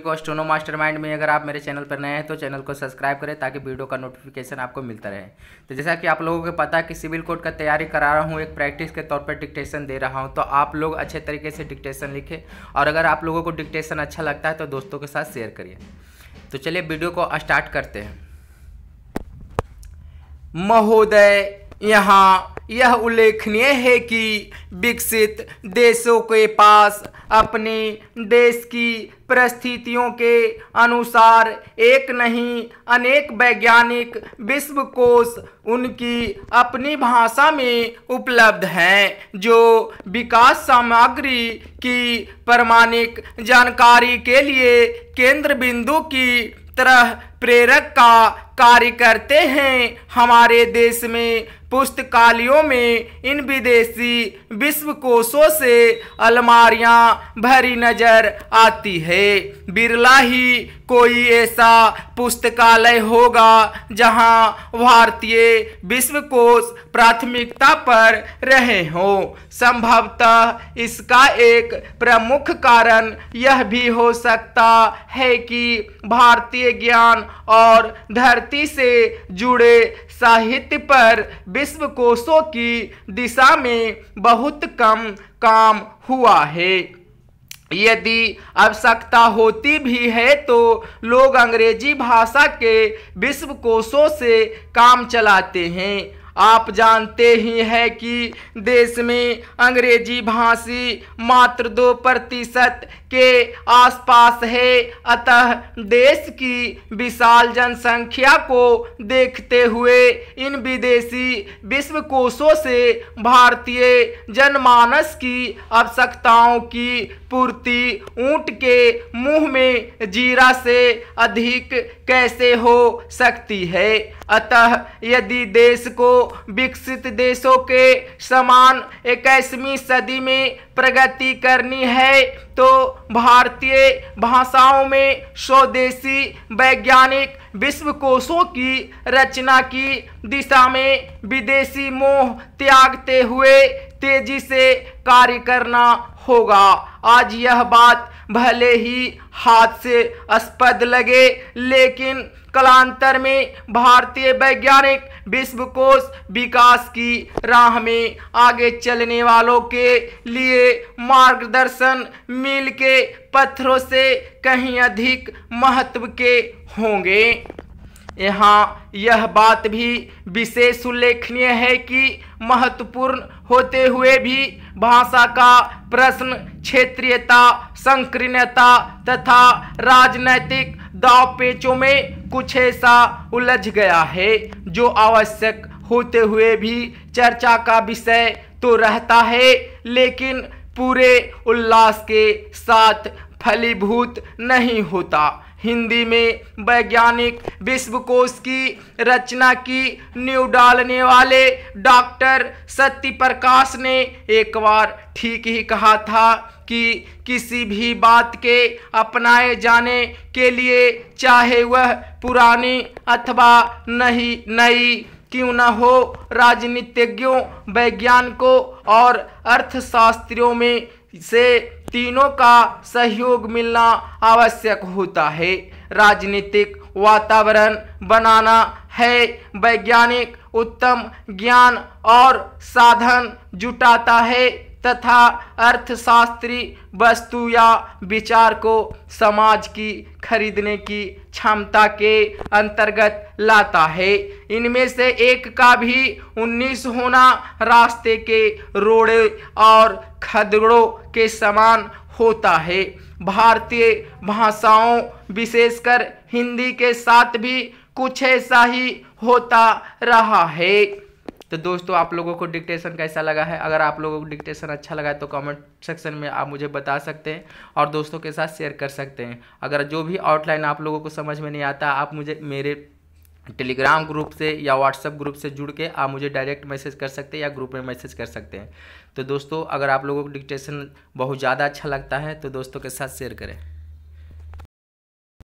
को steno mastermind में अगर आप मेरे चैनल पर नए हैं तो चैनल को सब्सक्राइब करें ताकि वीडियो का नोटिफिकेशन आपको मिलता रहे तो जैसा कि आप लोगों को पता है कि सिविल कोड का तैयारी करा रहा हूँ एक प्रैक्टिस के तौर पर डिक्टेशन दे रहा हूँ तो आप लोग अच्छे तरीके से डिक्टेशन लिखें और अगर आप लोगों को डिक्टेशन अच्छा लगता है तो दोस्तों के साथ शेयर करिए तो चलिए वीडियो को स्टार्ट करते हैं महोदय यहाँ यह उल्लेखनीय है कि विकसित देशों के पास अपने देश की परिस्थितियों के अनुसार एक नहीं अनेक वैज्ञानिक विश्वकोश उनकी अपनी भाषा में उपलब्ध हैं जो विकास सामग्री की प्रमाणिक जानकारी के लिए केंद्र बिंदु की तरह प्रेरक का कार्य करते हैं हमारे देश में पुस्तकालयों में इन विदेशी विश्वकोशों से अलमारियां भरी नजर आती है बिरला ही कोई ऐसा पुस्तकालय होगा जहां भारतीय विश्वकोश प्राथमिकता पर रहे हों संभवतः इसका एक प्रमुख कारण यह भी हो सकता है कि भारतीय ज्ञान और धरती से जुड़े साहित्य पर विश्वकोशों की दिशा में बहुत कम काम हुआ है यदि आवश्यकता होती भी है तो लोग अंग्रेजी भाषा के विश्वकोशों से काम चलाते हैं आप जानते ही हैं कि देश में अंग्रेजी भाषी मात्र दो प्रतिशत के आसपास है अतः देश की विशाल जनसंख्या को देखते हुए इन विदेशी विश्वकोशों से भारतीय जनमानस की आवश्यकताओं की पूर्ति ऊंट के मुंह में जीरा से अधिक कैसे हो सकती है अतः यदि देश को विकसित देशों के समान इक्कीसवीं सदी में प्रगति करनी है तो भारतीय भाषाओं में स्वदेशी वैज्ञानिक विश्वकोशों की रचना की दिशा में विदेशी मोह त्यागते हुए तेजी से कार्य करना होगा आज यह बात भले ही हाथ से अस्पद लगे लेकिन कलांतर में भारतीय वैज्ञानिक विश्वकोश विकास की राह में आगे चलने वालों के लिए मार्गदर्शन मील के पत्थरों से कहीं अधिक महत्व के होंगे यहाँ यह बात भी विशेष उल्लेखनीय है कि महत्वपूर्ण होते हुए भी भाषा का प्रश्न क्षेत्रीयता संकीर्णता तथा राजनैतिक दावपेचों में कुछ ऐसा उलझ गया है जो आवश्यक होते हुए भी चर्चा का विषय तो रहता है लेकिन पूरे उल्लास के साथ फलीभूत नहीं होता हिंदी में वैज्ञानिक विश्वकोश की रचना की न्यू डालने वाले डॉक्टर सत्य प्रकाश ने एक बार ठीक ही कहा था कि किसी भी बात के अपनाए जाने के लिए चाहे वह पुरानी अथवा नहीं नई क्यों न हो राजनीतिज्ञों वैज्ञानिकों और अर्थशास्त्रियों में से तीनों का सहयोग मिलना आवश्यक होता है राजनीतिक वातावरण बनाना है वैज्ञानिक उत्तम ज्ञान और साधन जुटाता है तथा अर्थशास्त्री वस्तु या विचार को समाज की खरीदने की क्षमता के अंतर्गत लाता है इनमें से एक का भी उन्नीस होना रास्ते के रोड़े और हथगड़ों के समान होता है भारतीय भाषाओं विशेषकर हिंदी के साथ भी कुछ ऐसा ही होता रहा है तो दोस्तों आप लोगों को डिक्टेशन कैसा लगा है अगर आप लोगों को डिक्टेशन अच्छा लगा है तो कमेंट सेक्शन में आप मुझे बता सकते हैं और दोस्तों के साथ शेयर कर सकते हैं अगर जो भी आउटलाइन आप लोगों को समझ में नहीं आता आप मुझे मेरे टेलीग्राम ग्रुप से या व्हाट्सएप ग्रुप से जुड़ के आप मुझे डायरेक्ट मैसेज कर सकते हैं या ग्रुप में मैसेज कर सकते हैं तो दोस्तों अगर आप लोगों को डिक्टेशन बहुत ज़्यादा अच्छा लगता है तो दोस्तों के साथ शेयर करें